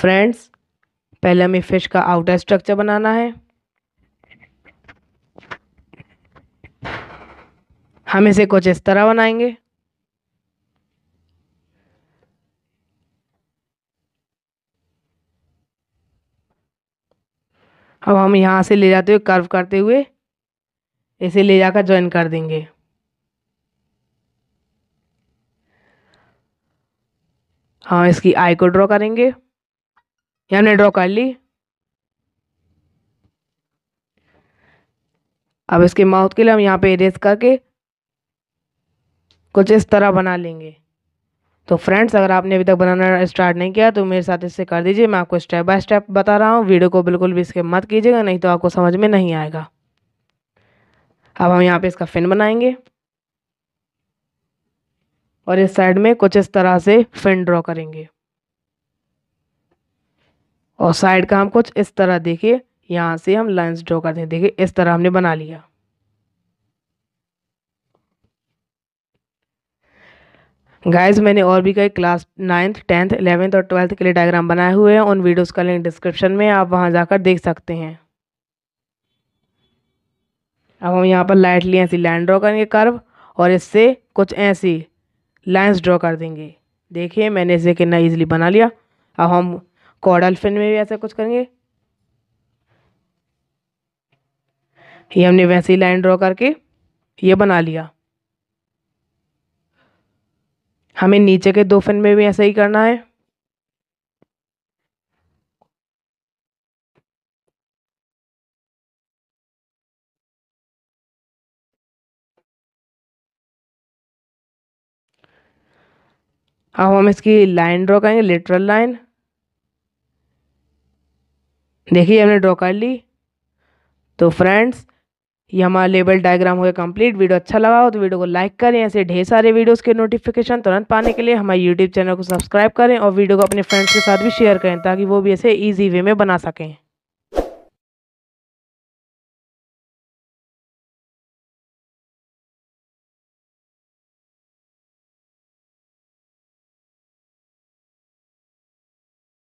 friends पहले हमें fish का आउटर स्ट्रक्चर बनाना है हम इसे कुछ इस तरह बनाएंगे अब हम यहाँ से ले जाते हुए कर्व करते हुए इसे ले जाकर ज्वाइन कर देंगे हम इसकी आई को ड्रॉ करेंगे हमने ड्रॉ कर ली अब इसके माउथ के लिए हम यहाँ पे इरेज करके कुछ इस तरह बना लेंगे तो फ्रेंड्स अगर आपने अभी तक बनाना स्टार्ट नहीं किया तो मेरे साथ इससे कर दीजिए मैं आपको स्टेप बाय स्टेप बता रहा हूँ वीडियो को बिल्कुल भी इसके मत कीजिएगा नहीं तो आपको समझ में नहीं आएगा अब हम यहाँ पे इसका फिन बनाएंगे और इस साइड में कुछ इस तरह से फिन ड्रॉ करेंगे और साइड का हम कुछ इस तरह देखिए यहाँ से हम लाइंस ड्रॉ करते हैं देखिए इस तरह हमने बना लिया गाइज मैंने और भी कई क्लास नाइन्थ टेंथ इलेवेंथ और ट्वेल्थ के लिए डायग्राम बनाए हुए हैं उन वीडियोस का लिंक डिस्क्रिप्शन में आप वहां जाकर देख सकते हैं अब हम यहाँ पर लाइटली ऐसी लाइन ड्रॉ करेंगे कर्व और इससे कुछ ऐसी लाइंस ड्रॉ कर देंगे देखिए मैंने इसे कितना ईजिली बना लिया अब हम कॉडल फिन में भी ऐसा कुछ करेंगे ये हमने वैसे ही लाइन ड्रॉ करके ये बना लिया हमें नीचे के दो फिन में भी ऐसा ही करना है अब हम इसकी लाइन ड्रॉ करेंगे लिटरल लाइन देखिए हमने ड्रॉ कर ली तो फ्रेंड्स ये हमारा लेबल डायग्राम हो गया कंप्लीट वीडियो अच्छा लगा हो तो वीडियो को लाइक करें ऐसे ढेर सारे वीडियोस के नोटिफिकेशन तुरंत पाने के लिए हमारे यूट्यूब चैनल को सब्सक्राइब करें और वीडियो को अपने फ्रेंड्स के साथ भी शेयर करें ताकि वो भी ऐसे ईजी वे में बना सकें